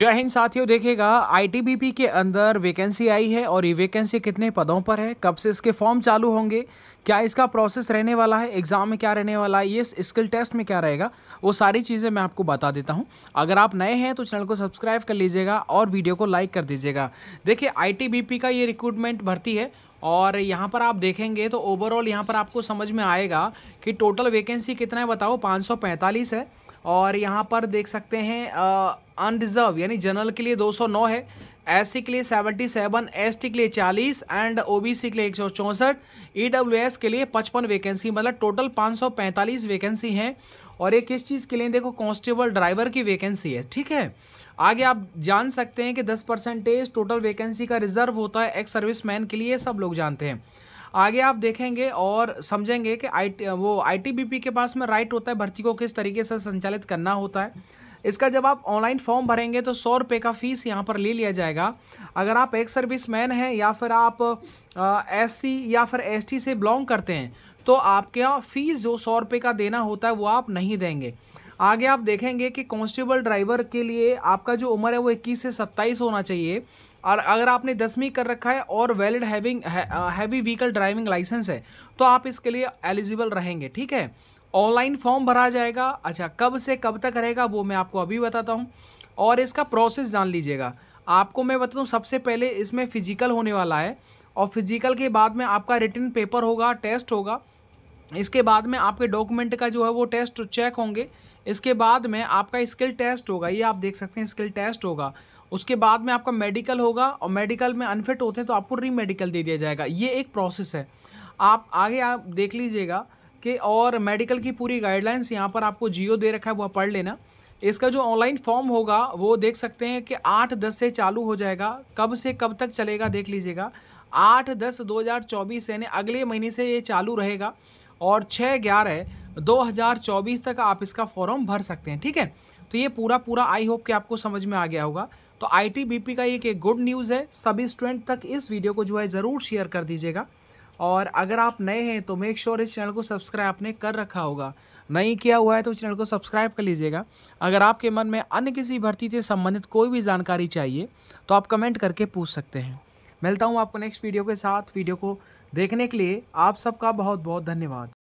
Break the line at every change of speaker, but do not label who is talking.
जय हिंद साथियों देखेगा आईटीबीपी के अंदर वैकेंसी आई है और ये वैकेंसी कितने पदों पर है कब से इसके फॉर्म चालू होंगे क्या इसका प्रोसेस रहने वाला है एग्ज़ाम में क्या रहने वाला है ये स्किल टेस्ट में क्या रहेगा वो सारी चीज़ें मैं आपको बता देता हूँ अगर आप नए हैं तो चैनल को सब्सक्राइब कर लीजिएगा और वीडियो को लाइक कर दीजिएगा देखिए आई का ये रिक्रूटमेंट भर्ती है और यहाँ पर आप देखेंगे तो ओवरऑल यहाँ पर आपको समझ में आएगा कि टोटल वैकेंसी कितना है बताओ पाँच है और यहाँ पर देख सकते हैं अनरिजर्व यानी जनरल के लिए 209 है एस के लिए 77, सेवन के लिए 40 एंड ओबीसी के लिए एक सौ चौंसठ e के लिए 55 वैकेंसी मतलब टोटल 545 वैकेंसी हैं और ये किस चीज़ के लिए देखो कांस्टेबल ड्राइवर की वैकेंसी है ठीक है आगे आप जान सकते हैं कि 10 परसेंटेज टोटल वैकेंसी का रिजर्व होता है एक्स सर्विस के लिए सब लोग जानते हैं आगे आप देखेंगे और समझेंगे कि आई वो आई के पास में राइट होता है भर्ती को किस तरीके से संचालित करना होता है इसका जब आप ऑनलाइन फॉर्म भरेंगे तो सौ रुपये का फीस यहाँ पर ले लिया जाएगा अगर आप एक सर्विस मैन हैं या फिर आप एस या फिर एस से बिलोंग करते हैं तो आपके यहाँ फ़ीस जो सौ रुपये का देना होता है वो आप नहीं देंगे आगे आप देखेंगे कि कांस्टेबल ड्राइवर के लिए आपका जो उम्र है वो इक्कीस से सत्ताईस होना चाहिए और अगर आपने दसवीं कर रखा है और valid having heavy vehicle driving licence है तो आप इसके लिए एलिजिबल रहेंगे ठीक है ऑनलाइन फॉर्म भरा जाएगा अच्छा कब से कब तक रहेगा वो मैं आपको अभी बताता हूँ और इसका प्रोसेस जान लीजिएगा आपको मैं बता दूँ सबसे पहले इसमें फ़िजिकल होने वाला है और फिजिकल के बाद में आपका रिटर्न पेपर होगा टेस्ट होगा इसके बाद में आपके डॉक्यूमेंट का जो है वो टेस्ट चेक होंगे इसके बाद में आपका स्किल टेस्ट होगा ये आप देख सकते हैं स्किल टेस्ट होगा उसके बाद में आपका मेडिकल होगा और मेडिकल में अनफिट होते हैं तो आपको री मेडिकल दे दिया जाएगा ये एक प्रोसेस है आप आगे आप देख लीजिएगा कि और मेडिकल की पूरी गाइडलाइंस यहाँ पर आपको जियो दे रखा है वह पढ़ लेना इसका जो ऑनलाइन फॉर्म होगा वो देख सकते हैं कि आठ दस से चालू हो जाएगा कब से कब तक चलेगा देख लीजिएगा आठ दस दो हज़ार चौबीस यानी अगले महीने से ये चालू रहेगा और छः ग्यारह 2024 तक आप इसका फॉर्म भर सकते हैं ठीक है तो ये पूरा पूरा आई होप कि आपको समझ में आ गया होगा तो आईटीबीपी का ये एक गुड न्यूज़ है सभी स्टूडेंट तक इस वीडियो को जो है ज़रूर शेयर कर दीजिएगा और अगर आप नए हैं तो मेक श्योर sure इस चैनल को सब्सक्राइब आपने कर रखा होगा नहीं किया हुआ है तो चैनल को सब्सक्राइब कर लीजिएगा अगर आपके मन में अन्य किसी भर्ती से संबंधित कोई भी जानकारी चाहिए तो आप कमेंट करके पूछ सकते हैं मिलता हूँ आपको नेक्स्ट वीडियो के साथ वीडियो को देखने के लिए आप सबका बहुत बहुत धन्यवाद